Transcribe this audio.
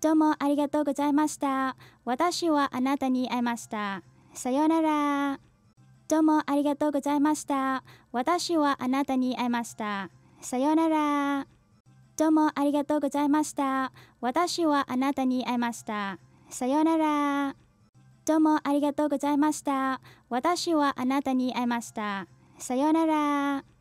どうもありがとうございました。私はあなたに会いました。さようなら。どうもありがとうございました。私はあなたに会いました。さようなら。どうもありがとうございました。私はあなたに会いました。さようなら。どうもありがとうございました。私はあなたに会いました。さようなら。